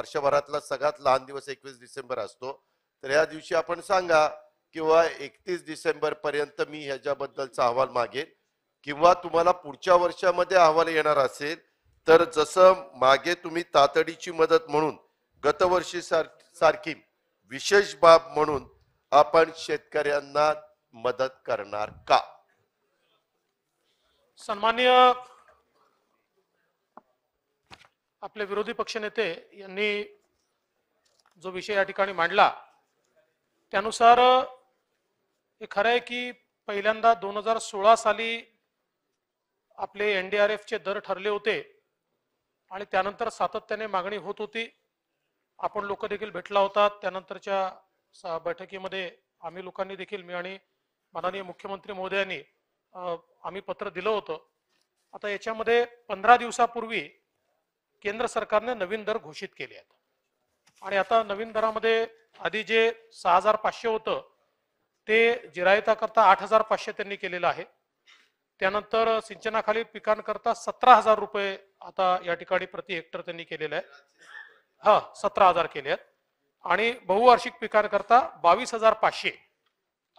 वर्षभरातला सगळ्यात लहान दिवस एकवीस डिसेंबर असतो तर या दिवशी आपण सांगा किंवा एकतीस डिसेंबर पर्यंत मी ह्याच्याबद्दलचा अहवाल मागेन किंवा तुम्हाला पुढच्या वर्षामध्ये अहवाल येणार असेल तर जसं मागे तुम्ही तातडीची मदत म्हणून गतवर्षी सार सारखी विशेष बाब म्हणून आपण शेतकऱ्यांना मदत करणार का सन्मान्य आपले विरोधी पक्षनेते यांनी जो विषय या ठिकाणी मांडला त्यानुसार हे खरं आहे की पहिल्यांदा दोन हजार सोळा साली आपले एन डी आर एफचे दर ठरले होते आणि त्यानंतर सातत्याने मागणी होत होती आपण लोक देखील भेटला होता त्यानंतरच्या बैठकीमध्ये आम्ही लोकांनी देखील मी आणि माननीय मुख्यमंत्री महोदयांनी आम्ही पत्र दिलं होतं आता याच्यामध्ये पंधरा दिवसापूर्वी केंद्र सरकारने नवीन दर घोषित केले आहेत आणि आता नवीन दरामध्ये आधी जे सहा हजार पाचशे होतं ते जिरायताकरता आठ हजार पाचशे त्यांनी केलेलं आहे त्यानंतर सिंचनाखाली पिकांकरता सतरा हजार रुपये आता या ठिकाणी प्रति हेक्टर त्यांनी केलेलं आहे हा सतरा हजार केले आहेत आणि बहुवार्षिक पिकांकरता बावीस हजार पाचशे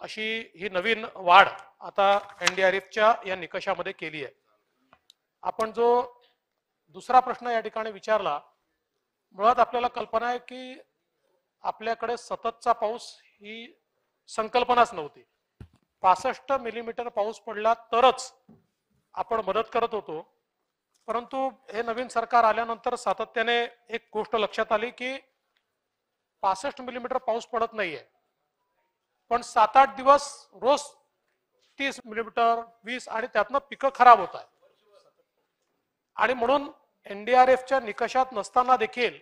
अशी ही नवीन वाढ आता एनडीआरएफच्या या निकषामध्ये केली आहे आपण जो दुसरा प्रश्न या ठिकाणी विचारला मुळात आपल्याला कल्पना आहे की आपल्याकडे सततचा पाऊस ही संकल्पनाच नव्हती पासष्ट मिलीमीटर पाऊस पडला तरच आपण मदत करत होतो परंतु हे नवीन सरकार आल्यानंतर सातत्याने एक गोष्ट लक्षात आली की पासष्ट मिलीमीटर पाऊस पडत नाहीये पण सात आठ दिवस रोज तीस मिलीमीटर वीस आणि त्यातनं पिकं खराब होत आहेत आणि म्हणून एनडीआरएफच्या निकषात नसताना देखील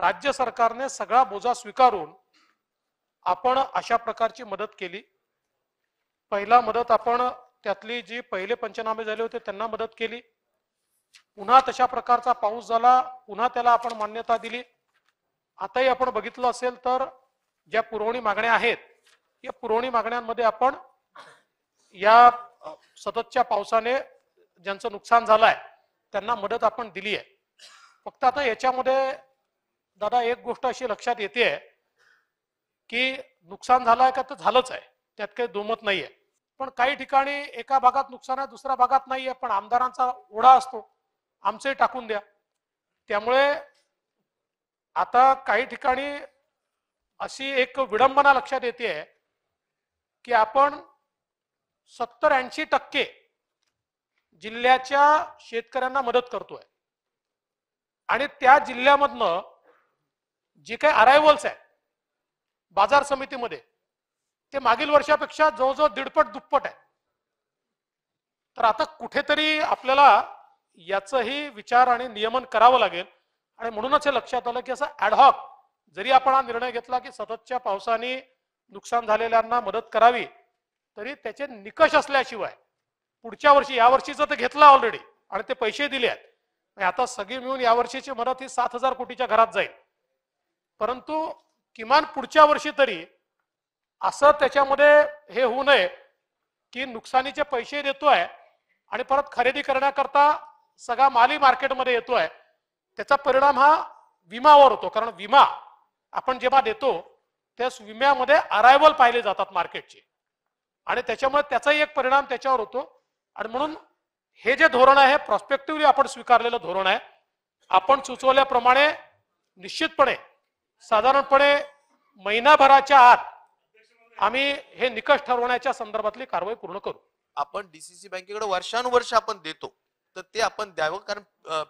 राज्य सरकारने सगळा बोजा स्वीकारून आपण अशा प्रकारची मदत केली पहिला मदत आपण त्यातली जी पहिले पंचनामे झाले होते त्यांना मदत केली पुन्हा तशा प्रकारचा पाऊस झाला पुन्हा त्याला आपण मान्यता दिली आताही आपण बघितलं असेल तर ज्या पुरवणी मागण्या आहेत या पुरवणी मागण्यांमध्ये आपण या सततच्या पावसाने ज्यांचं नुकसान झालंय त्यांना मदत आपण दिली आहे फक्त आता याच्यामध्ये दादा एक गोष्ट अशी लक्षात येते की नुकसान झालं आहे का तर झालंच आहे त्यात काही दोमत नाही आहे पण काही ठिकाणी एका भागात नुकसान आहे दुसऱ्या भागात नाही आहे पण आमदारांचा ओढा असतो आमचंही टाकून द्या त्यामुळे आता काही ठिकाणी अशी एक विडंबना लक्षात येते की आपण सत्तर ऐंशी टक्के जिल्ह्याच्या शेतकऱ्यांना मदत करतोय आणि त्या जिल्ह्यामधनं जे काही अरायव्हल्स आहे बाजार समितीमध्ये ते मागील वर्षापेक्षा जवळजवळ दीडपट दुप्पट आहे तर आता कुठेतरी आपल्याला याचही विचार आणि नियमन करावं लागेल आणि म्हणूनच हे लक्षात आलं की असं ॲडहॉक जरी आपण हा निर्णय घेतला की सततच्या पावसाने नुकसान झालेल्यांना मदत करावी तरी त्याचे निकष असल्याशिवाय पुढच्या वर्षी या वर्षीचं तर घेतलं ऑलरेडी आणि ते पैसे दिले आहेत आता सगळे मिळून वर्षीची मदत ही सात हजार कोटीच्या घरात जाईल परंतु किमान पुढच्या वर्षी तरी असं त्याच्यामध्ये हे होऊ नये की नुकसानीचे पैसे देतोय आणि परत खरेदी करण्याकरता सगळा माली मार्केटमध्ये येतोय त्याचा परिणाम हा विमावर होतो कारण विमा आपण जेव्हा देतो त्या विम्यामध्ये अरायव्हल पाहिले जातात मार्केटचे आणि त्याच्यामुळे त्याचाही एक परिणाम त्याच्यावर होतो आणि म्हणून हे जे धोरण आहे प्रॉस्पेक्टिव्हली आपण स्वीकारलेलं धोरण आहे आपण सुचवल्याप्रमाणे निश्चितपणे साधारणपणे महिनाभराच्या आत आम्ही हे निकष ठरवण्याच्या संदर्भातली कारवाई पूर्ण करू आपण डीसीसी बँकेकडे वर्षानुवर्ष आपण देतो तर ते आपण द्यावं कारण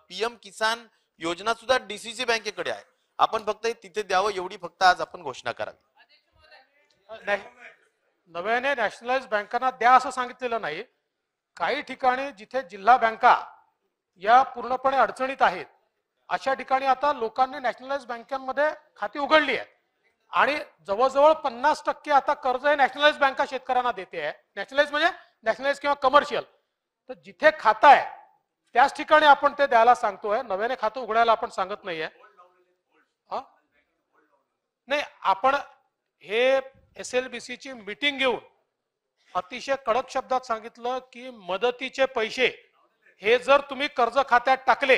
पीएम किसान योजना सुद्धा डीसीसी बँकेकडे आहे आपण फक्त तिथे द्यावं एवढी फक्त आज आपण घोषणा करावी नव्याने नॅशनलाइज बँकांना द्या असं सांगितलेलं नाही काही ठिकाणी जिथे जिल्हा बँका या पूर्णपणे अडचणीत आहेत अशा ठिकाणी आता लोकांनी नॅशनलाइज बँकांमध्ये खाती उघडली आहेत आणि जवळजवळ पन्नास टक्के आता कर्ज हे नॅशनलाइज बँका शेतकऱ्यांना देते आहे नॅशनलाइज म्हणजे नॅशनलाइज किंवा कमर्शियल तर जिथे खातं आहे त्याच ठिकाणी आपण ते द्यायला सांगतोय नव्याने खातं उघडायला आपण सांगत नाहीये नाही आपण हे एस एल बी सीची मिटिंग घेऊन अतिशय कडक शब्दात सांगितलं की मदतीचे पैसे हे जर तुम्ही कर्ज खात्यात टाकले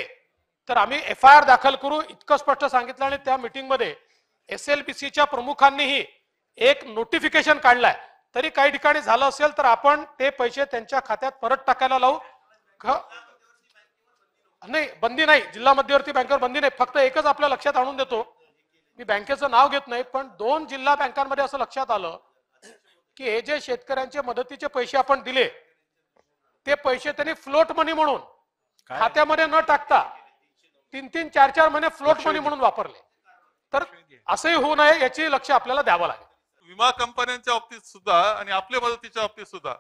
तर आम्ही एफ आय आर दाखल करू इतकं स्पष्ट सांगितलं आणि त्या मिटिंगमध्ये एस एल बी सीच्या प्रमुखांनीही एक नोटिफिकेशन काढलाय तरी काही ठिकाणी झालं असेल तर आपण ते पैसे त्यांच्या खात्यात परत टाकायला लावू नाही बंदी नाही जिल्हा मध्यवर्ती बँकेवर बंदी नाही फक्त एकच आपल्या लक्षात आणून देतो मी बँकेचं नाव घेत नाही पण दोन जिल्हा बँकांमध्ये असं लक्षात आलं की हे जे शेतकऱ्यांचे मदतीचे पैसे आपण दिले ते पैसे त्यांनी फ्लोट मनी म्हणून खात्यामध्ये न टाकता तीन तीन चार चार महिने फ्लोट मनी म्हणून वापरले तर असंही होऊ नये याची लक्ष आपल्याला द्यावं लागेल विमा कंपन्यांच्या बाबतीत सुद्धा आणि आपल्या मदतीच्या बाबतीत सुद्धा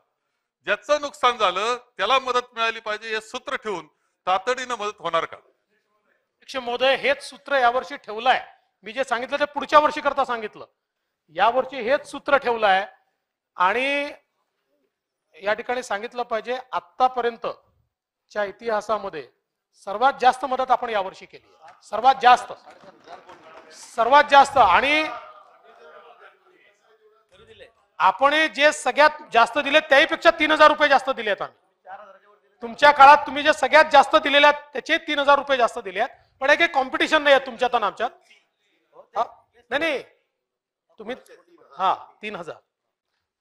ज्याचं नुकसान झालं त्याला मदत मिळाली पाहिजे हे सूत्र ठेवून तातडीनं मदत होणार का अध्यक्ष महोदय हेच सूत्र यावर्षी ठेवलं आहे मी जे सांगितलं ते पुढच्या वर्षी करता सांगितलं यावर्षी हेच सूत्र ठेवलं आहे आणि या ठिकाणी सांगितलं पाहिजे आतापर्यंतच्या इतिहासामध्ये सर्वात जास्त मदत आपण यावर्षी केली सर्वात जास्त सर्वात जास्त आणि आपण जे सगळ्यात जास्त दिले त्याहीपेक्षा तीन हजार रुपये जास्त दिलेत आम्ही तुमच्या काळात तुम्ही जे सगळ्यात जास्त दिलेल्या त्याचे तीन हजार रुपये जास्त दिले आहेत पण हे काही कॉम्पिटिशन नाही आहे तुमच्यात आणि आमच्यात नाही तुम्ही हा तीन हजार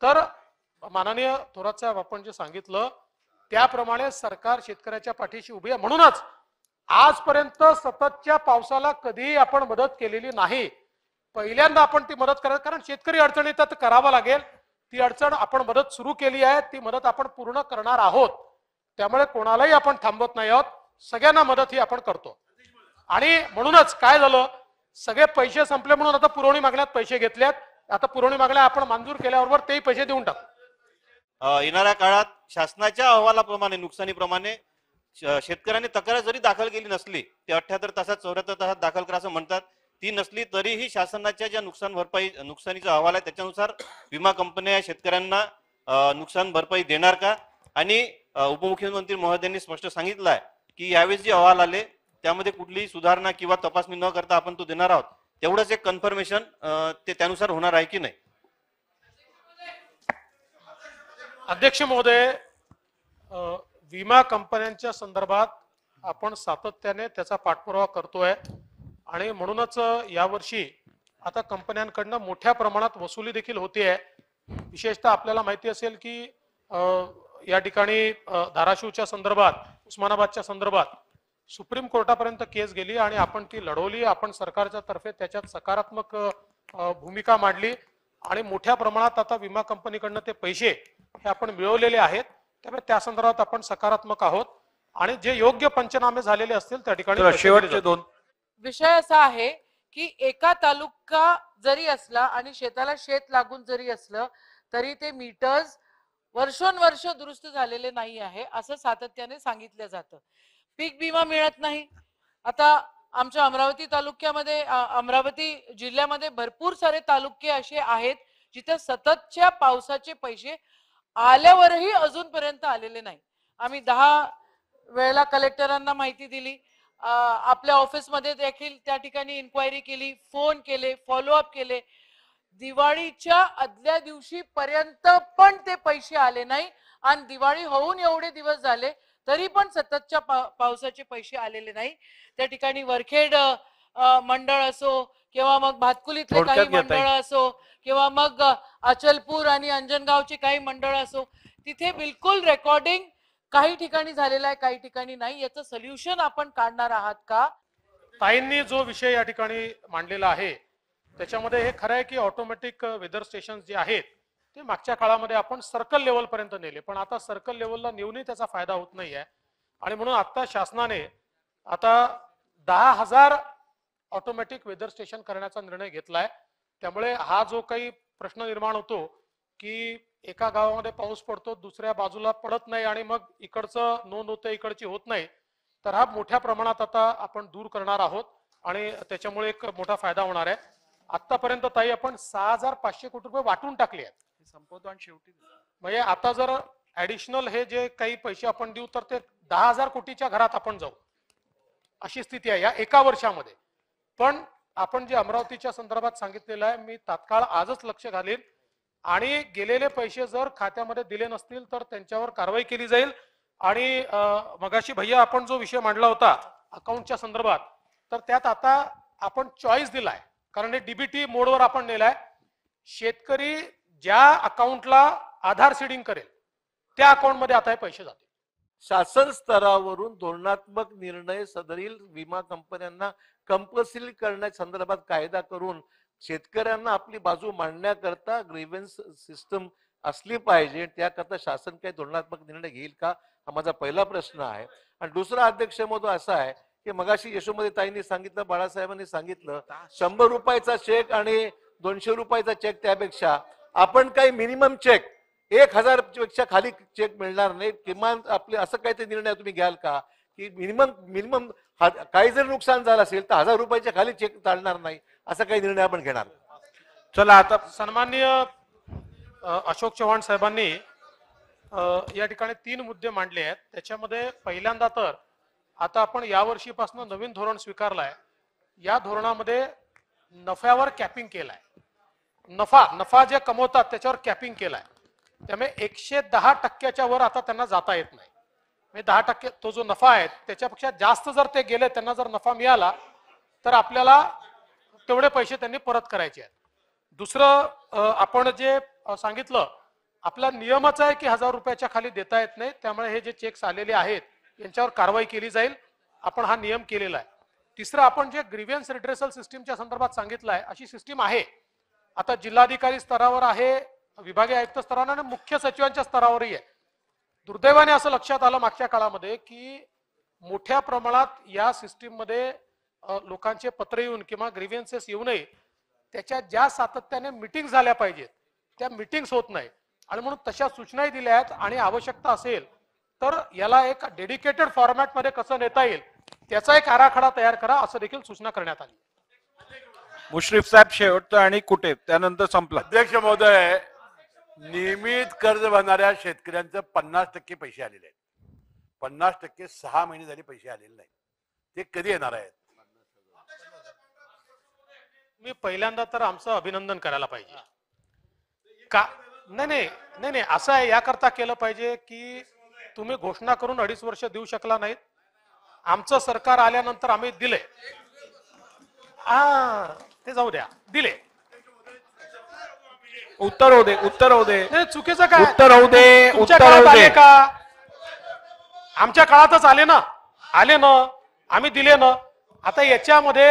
तर माननीय थोरात साहेब आपण जे सांगितलं त्याप्रमाणे सरकार शेतकऱ्याच्या पाठीशी उभी आहे म्हणूनच आजपर्यंत सततच्या पावसाला कधीही आपण मदत केलेली नाही पहिल्यांदा आपण ती मदत करत कारण शेतकरी अडचणी तर करावं लागेल ती अडचण आपण मदत सुरू केली आहे ती मदत आपण पूर्ण करणार आहोत त्यामुळे कोणालाही आपण थांबवत नाही आहोत सगळ्यांना मदत ही आपण करतो आणि म्हणूनच काय झालं सगळे पैसे संपले म्हणून आता पुरवणी मागण्यात पैसे घेतल्यात आता पुरवणी मागण्या आपण मंजूर केल्याबरोबर तेही पैसे देऊन टाक येणाऱ्या काळात शासनाच्या अहवालाप्रमाणे नुकसानीप्रमाणे शेतकऱ्यांनी तक्रार जरी दाखल केली नसली ते अठ्याहत्तर तासात चौऱ्याहत्तर तासात दाखल करा असं म्हणतात ती नसली तरीही शासनाच्या ज्या नुकसान भरपाई नुकसानीचा अहवाल आहे त्याच्यानुसार विमा कंपन्या शेतकऱ्यांना नुकसान भरपाई देणार का आणि उपमुख्यमंत्री महोदयांनी स्पष्ट सांगितलं आहे की यावेळेस जे अहवाल आले त्यामध्ये कुठलीही सुधारणा किंवा तपासणी न करता आपण तो देणार आहोत तेवढंच एक कन्फर्मेशन ते त्यानुसार होणार आहे की नाही अध्यक्ष महोदय विमा कंपन्यांच्या संदर्भात आपण सातत्याने त्याचा पाठपुरावा करतोय आणि म्हणूनच यावर्षी आता कंपन्यांकडनं मोठ्या प्रमाणात वसुली देखील आहे विशेषतः आपल्याला माहिती असेल की या ठिकाणी धाराशिवच्या संदर्भात उस्मानाबादच्या संदर्भात सुप्रीम कोर्टापर्यंत केस गेली आणि आपण ती लढवली आपण सरकारच्या तर्फे त्याच्यात सकारात्मक भूमिका मांडली आणि मोठ्या प्रमाणात आता विमा कंपनीकडनं ते पैसे हे आपण मिळवलेले आहेत त्यामुळे त्या संदर्भात आपण सकारात्मक आहोत आणि जे योग्य पंचनामे झालेले असतील त्या ठिकाणी शेवटचे दोन विषय असा आहे की एका तालुका जरी असला आणि शेताला शेत लागून जरी असलं तरी ते मीटर्स वर्ष दुरुस्त झालेले नाही आहे असं सातत्याने सांगितलं जातं पीक विमा मिळत नाही आता आमच्या अमरावती तालुक्यामध्ये अमरावती जिल्ह्यामध्ये भरपूर सारे तालुके असे आहेत जिथे सततच्या पावसाचे पैसे आल्यावरही अजूनपर्यंत आलेले नाही आम्ही दहा वेळेला कलेक्टरांना माहिती दिली आपल्या ऑफिसमध्ये देखील त्या ठिकाणी इन्क्वायरी केली फोन केले फॉलोअप केले दिवाळीच्या आदल्या दिवशी पर्यंत पण ते पैसे आले नाही आणि दिवाळी होऊन एवढे दिवस झाले तरी पण सततच्या पावसाचे पैसे आलेले नाही त्या ठिकाणी वरखेड मंडळ असो किंवा मग भातकुलीतले काही मंडळ असो किंवा मग अचलपूर आणि अंजनगावचे काही मंडळ असो तिथे बिलकुल रेकॉर्डिंग काही ठिकाणी झालेलं आहे काही ठिकाणी नाही याचं सोल्युशन आपण काढणार आहात का ताईंनी जो विषय या ठिकाणी मांडलेला आहे त्याच्यामध्ये हे खरं आहे की ऑटोमॅटिक वेदर स्टेशन जे आहेत ते मागच्या काळामध्ये आपण सर्कल लेवलपर्यंत नेले पण आता सर्कल लेवलला नेऊनही त्याचा फायदा होत नाही आहे आणि म्हणून आता शासनाने आता दहा हजार ऑटोमॅटिक वेदर स्टेशन करण्याचा निर्णय घेतलाय त्यामुळे हा जो काही प्रश्न निर्माण होतो की एका गावामध्ये पाऊस पडतो दुसऱ्या बाजूला पडत नाही आणि मग इकडचं नोंद होते इकडची होत नाही तर हा मोठ्या प्रमाणात आता आपण दूर करणार आहोत आणि त्याच्यामुळे एक मोठा फायदा होणार आहे आतापर्यंत ताई आपण सहा हजार पाचशे कोटी रुपये वाटून टाकले आहेत संपवतो आणि शेवटी म्हणजे आता जर ऍडिशनल हे जे काही पैसे आपण देऊ तर ते दहा हजार कोटीच्या घरात आपण जाऊ अशी स्थिती आहे या एका वर्षामध्ये पण आपण जे अमरावतीच्या संदर्भात सांगितलेलं आहे मी तात्काळ आजच लक्ष घालेन आणि गेलेले पैसे जर खात्यामध्ये दिले नसतील तर त्यांच्यावर कारवाई केली जाईल आणि मगाशी भैया आपण जो विषय मांडला होता अकाउंटच्या संदर्भात तर त्यात आता आपण चॉईस दिलाय कारण हे डीबीटी मोडवर आपण नेलाय शेतकरी ज्या अकाउंटला आधार सीडिंग करेल त्या अकाउंटमध्ये आता हे पैसे जातील शासन स्तरावरून धोरणात्मक निर्णय सदरील विमा कंपन्यांना कंपल्सरी करण्याच्या संदर्भात कायदा करून शेतकऱ्यांना आपली बाजू मांडण्याकरता ग्रीव्हन्स सिस्टम असली पाहिजे त्याकरता शासन काही धोरणात्मक निर्णय घेईल का हा माझा पहिला प्रश्न आहे आणि दुसरा अध्यक्ष महोदय असा आहे की मगाशी यशोमध्ये ताईंनी सांगितलं बाळासाहेबांनी सांगितलं शंभर रुपयाचा चेक आणि दोनशे रुपयाचा चेक त्यापेक्षा आपण काही मिनिमम चेक एक हजार पेक्षा खाली चेक मिळणार नाही किमान आपले असं काहीतरी निर्णय तुम्ही घ्याल का की मिनिमम मिनिमम काही जर नुकसान झालं असेल तर हजार रुपयाच्या खाली चेक चालणार नाही असा काही निर्णय आपण घेणार चला आता सन्मान्य अशोक चव्हाण साहेबांनी या ठिकाणी तीन मुद्दे मांडले आहेत त्याच्यामध्ये पहिल्यांदा तर आता आपण यावर्षीपासून नवीन धोरण स्वीकारलाय या धोरणामध्ये नफ्यावर कॅपिंग केलाय नफा नफा जे कमवतात त्याच्यावर कॅपिंग केलाय त्यामुळे एकशे दहा टक्क्याच्या वर आता त्यांना जाता येत नाही म्हणजे दहा टक्के तो जो नफा आहे त्याच्यापेक्षा जास्त जर ते गेले त्यांना जर नफा मिळाला तर आपल्याला तेवढे पैसे त्यांनी परत करायचे आहेत दुसरं आपण जे सांगितलं आपला नियमच आहे की हजार रुपयाच्या खाली देता येत नाही त्यामुळे हे जे चेक्स आलेले आहेत यांच्यावर कारवाई केली जाईल आपण हा नियम केलेला आहे तिसरं आपण जे ग्रीव्हियन्स रिड्रेसल सिस्टीमच्या संदर्भात सांगितलं आहे अशी सिस्टीम आहे आता जिल्हाधिकारी स्तरावर आहे विभागीय आयुक्त स्तरावर आणि मुख्य सचिवांच्या स्तरावरही आहे दुर्दैवाने असं लक्षात आलं मागच्या काळामध्ये की मोठ्या प्रमाणात या सिस्टीममध्ये लोकांचे पत्र येऊन किंवा ग्रीव्हियन्सेस येऊ नये त्याच्या ज्या सातत्याने मिटिंग झाल्या पाहिजेत त्या मिटिंग्स होत नाही आणि म्हणून तशा सूचनाही दिल्या आहेत आणि आवश्यकता असेल तर याला एक डेडिकेटेड फॉर्मॅटमध्ये कसं नेता येईल त्याचा एक आराखडा तयार करा असं देखील सूचना करण्यात आली मुश्रीफ साहेब शेवटचं आणि कुठे त्यानंतर संपला अध्यक्ष महोदय नियमित कर्ज भरणाऱ्या शेतकऱ्यांचं पन्नास टक्के पैसे आलेले आहेत पन्नास टक्के सहा महिने झाले पैसे आलेले नाही ते कधी येणार आहेत मी पहिल्यांदा तर आमचं अभिनंदन करायला पाहिजे का नाही नाही नाही नाही असं आहे याकरता केलं पाहिजे की तुम्ही घोषणा करून अडीच वर्ष देऊ शकला नाहीत आमचं सरकार आल्यानंतर आम्ही दिले आ ते जाऊ द्या दिले उत्तर होऊ दे उत्तर होऊ दे चुकीचं काय उत्तर होऊ दे उत्तर का आमच्या काळातच आले ना आले ना आम्ही दिले ना आता याच्यामध्ये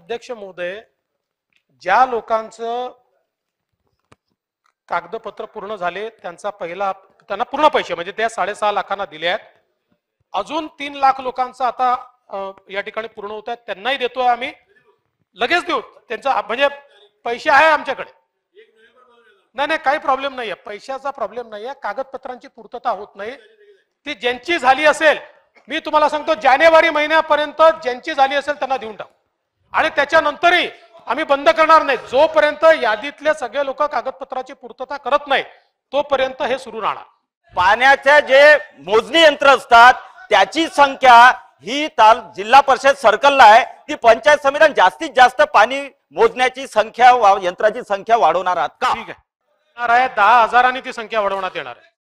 अध्यक्ष महोदय ज्या लोकांचं कागदपत्र पूर्ण झाले त्यांचा पहिला त्यांना पूर्ण पैसे म्हणजे त्या साडेसहा लाखांना दिले आहेत अजून तीन लाख लोकांचं आता या ठिकाणी पूर्ण होत आहेत त्यांनाही देतोय आम्ही लगेच देऊ त्यांचा म्हणजे पैसे आहे आमच्याकडे नाही नाही काही प्रॉब्लेम नाही आहे पैशाचा प्रॉब्लेम नाही आहे कागदपत्रांची पूर्तता होत नाही ती ज्यांची झाली असेल मी तुम्हाला सांगतो जानेवारी महिन्यापर्यंत ज्यांची झाली असेल त्यांना देऊन टाकू आणि त्याच्यानंतरही आम्ही बंद करणार नाही जोपर्यंत यादीतले सगळे लोक कागदपत्राची पूर्तता करत नाही तोपर्यंत हे सुरू राहणार पाण्याचे जे मोजणी यंत्र असतात त्याची संख्या ही ताल जिल्हा परिषद सर्कलला आहे ती पंचायत समिती जास्तीत जास्त पाणी मोजण्याची संख्या यंत्राची संख्या वाढवणार आहात का ठीक आहे दहा हजारांनी ती संख्या वाढवण्यात येणार आहे